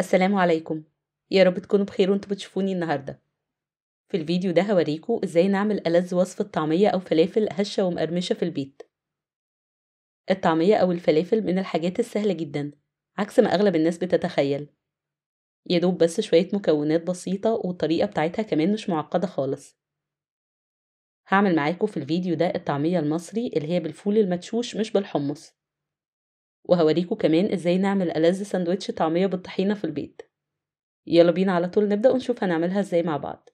السلام عليكم يا رب تكونوا بخير وانتوا بتشوفوني النهارده في الفيديو ده هوريكم ازاي نعمل ألذ وصفة طعمية أو فلافل هشة ومقرمشة في البيت الطعمية أو الفلافل من الحاجات السهلة جدا عكس ما أغلب الناس بتتخيل يدوب بس شوية مكونات بسيطة والطريقة بتاعتها كمان مش معقدة خالص هعمل معاكم في الفيديو ده الطعمية المصري اللي هي بالفول المدشوش مش بالحمص وهوريكم كمان ازاي نعمل ألذ ساندويتش طعمية بالطحينة في البيت يلا بينا على طول نبدأ ونشوف هنعملها ازاي مع بعض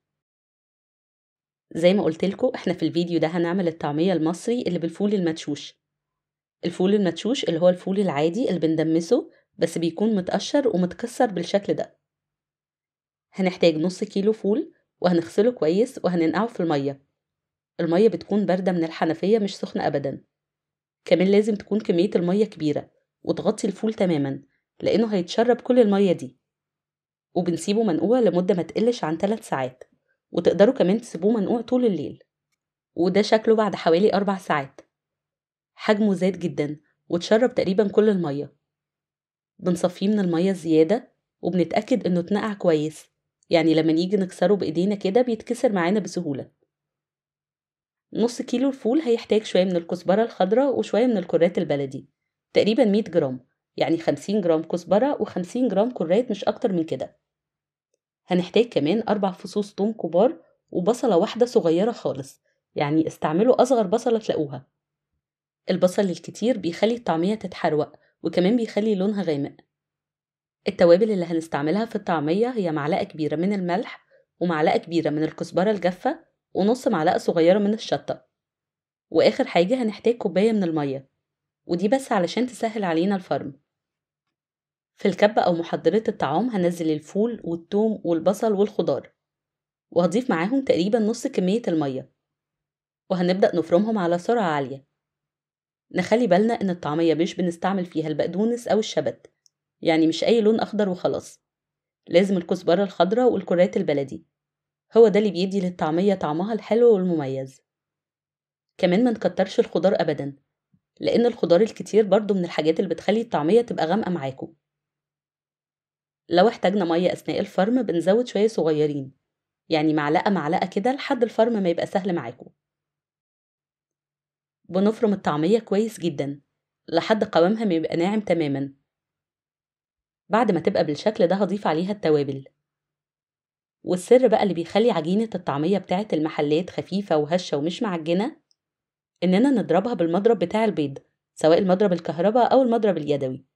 زي ما قلتلكوا احنا في الفيديو ده هنعمل الطعمية المصري اللي بالفول المدشوش الفول المدشوش اللي هو الفول العادي اللي بندمسه بس بيكون متقشر ومتكسر بالشكل ده هنحتاج نص كيلو فول وهنغسله كويس وهننقعه في المية المية بتكون باردة من الحنفية مش سخنة أبدا كمان لازم تكون كمية المية كبيرة وتغطي الفول تماما لأنه هيتشرب كل المية دي وبنسيبه منقوع لمدة ما تقلش عن 3 ساعات وتقدروا كمان تسيبوه منقوع طول الليل وده شكله بعد حوالي أربع ساعات حجمه زاد جدا وتشرب تقريبا كل المية بنصفيه من المية الزيادة وبنتأكد إنه اتنقع كويس يعني لما نيجي نكسره بإيدينا كده بيتكسر معانا بسهولة نص كيلو الفول هيحتاج شوية من الكزبرة الخضراء وشوية من الكرات البلدي تقريبا 100 جرام يعني 50 جرام كزبرة و50 جرام كريات مش أكتر من كده هنحتاج كمان أربع فصوص توم كبار وبصلة واحدة صغيرة خالص يعني استعملوا أصغر بصلة تلاقوها البصل الكتير بيخلي الطعمية تتحروق وكمان بيخلي لونها غامق التوابل اللي هنستعملها في الطعمية هي معلقة كبيرة من الملح ومعلقة كبيرة من الكزبرة الجافة ونص معلقة صغيرة من الشطة وآخر حاجة هنحتاج كوباية من المية ودي بس علشان تسهل علينا الفرم في الكبة أو محضرة الطعام هنزل الفول والثوم والبصل والخضار وهضيف معاهم تقريبا نص كمية المية وهنبدأ نفرمهم على سرعة عالية نخلي بالنا إن الطعمية مش بنستعمل فيها البقدونس أو الشبت يعني مش أي لون أخضر وخلاص لازم الكزبرة الخضراء والكرات البلدي هو ده اللي بيدي للطعمية طعمها الحلو والمميز كمان ما نكترش الخضار أبدا لأن الخضار الكتير برضو من الحاجات اللي بتخلي الطعمية تبقى غامقة معاكم لو احتاجنا مية أثناء الفرم بنزود شوية صغيرين يعني معلقة معلقة كده لحد الفرم ما يبقى سهل معاكم بنفرم الطعمية كويس جدا لحد قوامها ما يبقى ناعم تماما بعد ما تبقى بالشكل ده هضيف عليها التوابل والسر بقى اللي بيخلي عجينة الطعمية بتاعة المحلات خفيفة وهشة ومش معجنة إننا نضربها بالمضرب بتاع البيض سواء المضرب الكهرباء أو المضرب اليدوي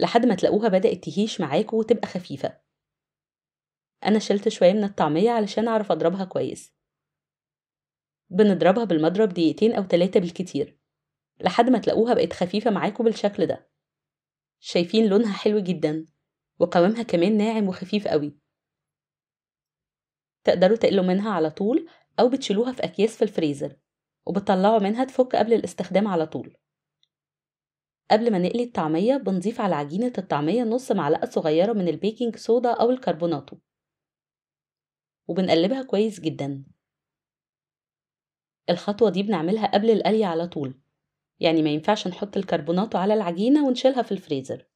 لحد ما تلاقوها بدأت تهيش معاكوا وتبقى خفيفة أنا شلت شوية من الطعمية علشان أعرف أضربها كويس بنضربها بالمضرب دقيقتين أو تلاتة بالكتير لحد ما تلاقوها بقت خفيفة معاكوا بالشكل ده شايفين لونها حلو جدا وقوامها كمان ناعم وخفيف قوي تقدروا تقلوا منها على طول أو بتشيلوها في أكياس في الفريزر وبطلعه منها تفك قبل الاستخدام على طول قبل ما نقلي الطعمية بنضيف على عجينة الطعمية نص معلقة صغيرة من البيكنج صودا أو الكربوناتو وبنقلبها كويس جدا الخطوة دي بنعملها قبل القلي على طول يعني ما ينفعش نحط الكربوناتو على العجينة ونشيلها في الفريزر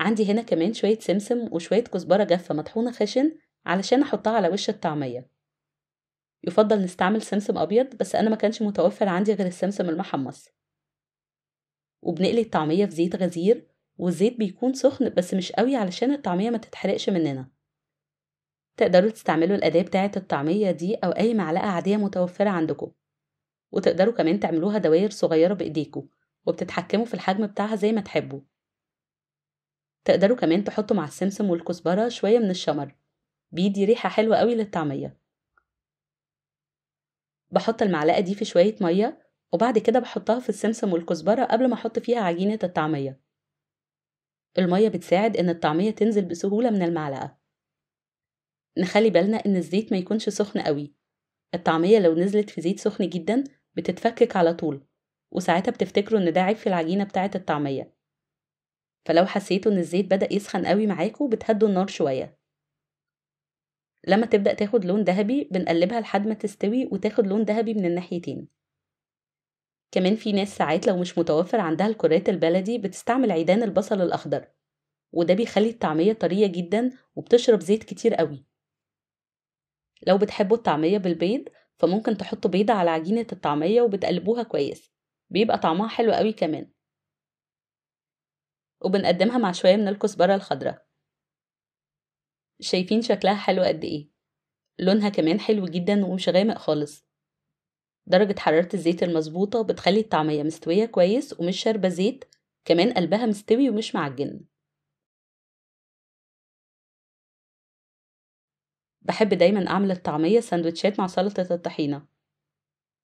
عندي هنا كمان شوية سمسم وشوية كزبرة جافة مطحونة خشن علشان أحطها على وش الطعمية يفضل نستعمل سمسم أبيض بس أنا ما كانش متوفر عندي غير السمسم المحمص وبنقلي الطعمية في زيت غزير والزيت بيكون سخن بس مش قوي علشان الطعمية ما تتحرقش مننا تقدروا تستعملوا الأداة بتاعة الطعمية دي أو أي معلقة عادية متوفرة عندكم وتقدروا كمان تعملوها دوائر صغيرة بإيديكوا وبتتحكموا في الحجم بتاعها زي ما تحبوا تقدروا كمان تحطوا مع السمسم والكزبرة شوية من الشمر بيدي ريحة حلوة قوي للطعمية بحط المعلقة دي في شوية مية وبعد كده بحطها في السمسم والكزبرة قبل ما أحط فيها عجينة الطعمية المية بتساعد إن الطعمية تنزل بسهولة من المعلقة نخلي بالنا إن الزيت ما يكونش سخن قوي الطعمية لو نزلت في زيت سخن جدا بتتفكك على طول وساعتها بتفتكروا إن ده عيب في العجينة بتاعة الطعمية فلو حسيتوا إن الزيت بدأ يسخن قوي معاكوا بتهدوا النار شوية لما تبدأ تاخد لون ذهبي بنقلبها لحد ما تستوي وتاخد لون ذهبي من الناحيتين كمان في ناس ساعات لو مش متوفر عندها الكرات البلدي بتستعمل عيدان البصل الأخضر وده بيخلي الطعمية طرية جدا وبتشرب زيت كتير قوي لو بتحبوا الطعمية بالبيض فممكن تحطوا بيضة على عجينة الطعمية وبتقلبوها كويس بيبقى طعمها حلو قوي كمان وبنقدمها مع شوية من الكزبرة الخضراء شايفين شكلها حلو قد ايه لونها كمان حلو جدا ومش غامق خالص درجة حرارة الزيت المظبوطة بتخلي الطعمية مستوية كويس ومش شاربة زيت كمان قلبها مستوي ومش معجن بحب دايما أعمل الطعمية سندوتشات مع سلطة الطحينة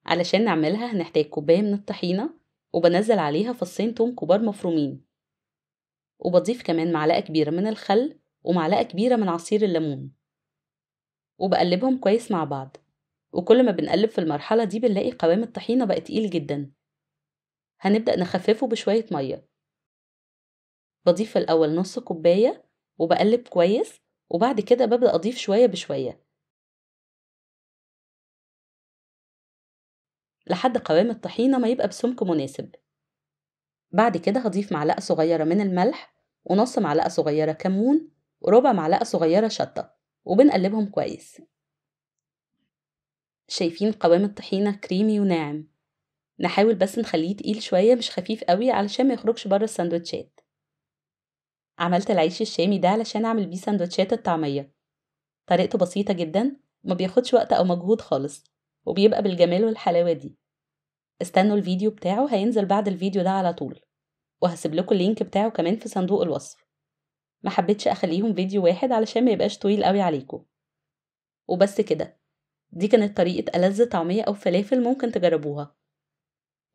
علشان نعملها هنحتاج كوباية من الطحينة وبنزل عليها فصين توم كبار مفرومين وبضيف كمان معلقة كبيرة من الخل ومعلقة كبيرة من عصير الليمون وبقلبهم كويس مع بعض وكل ما بنقلب في المرحلة دي بنلاقي قوام الطحينة بقى تقيل جدا هنبدأ نخففه بشوية مية بضيف الأول نص كوباية وبقلب كويس وبعد كده ببدأ أضيف شوية بشوية لحد قوام الطحينة ما يبقى بسمك مناسب بعد كده هضيف معلقة صغيرة من الملح ونص معلقة صغيرة كمون وربع معلقة صغيرة شطة وبنقلبهم كويس شايفين قوام الطحينة كريمي وناعم نحاول بس نخليه تقيل شوية مش خفيف قوي علشان ما يخرجش بره السندوتشات عملت العيش الشامي ده علشان أعمل بيه سندوتشات الطعمية طريقته بسيطة جدا ما بياخدش وقت أو مجهود خالص وبيبقى بالجمال والحلاوة دي استنوا الفيديو بتاعه هينزل بعد الفيديو ده على طول وهسيب لكم اللينك بتاعه كمان في صندوق الوصف ما حبيتش اخليهم فيديو واحد علشان ما يبقاش طويل قوي عليكم وبس كده دي كانت طريقة ألذ طعمية أو فلافل ممكن تجربوها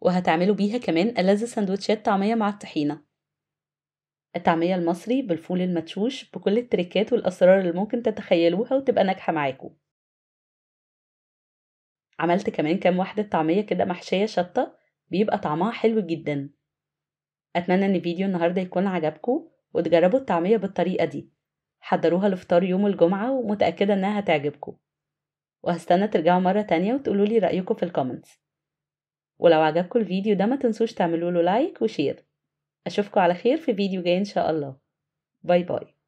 وهتعملوا بيها كمان ألذ سندوتشات طعمية مع الطحينة الطعمية المصري بالفول المتشوش بكل التريكات والأسرار اللي ممكن تتخيلوها وتبقى ناجحة معاكم عملت كمان كام واحدة طعمية كده محشية شطة بيبقى طعمها حلو جدا أتمنى إن فيديو النهاردة يكون عجبكم وتجربوا الطعمية بالطريقة دي حضروها لفطار يوم الجمعة ومتأكدة إنها هتعجبكم وهستنى ترجعوا مرة تانية وتقولوا لي رأيكم في الكومنتس ولو عجبكم الفيديو ده ما تنسوش تعملوا له لايك وشير أشوفكم على خير في فيديو جاي إن شاء الله باي باي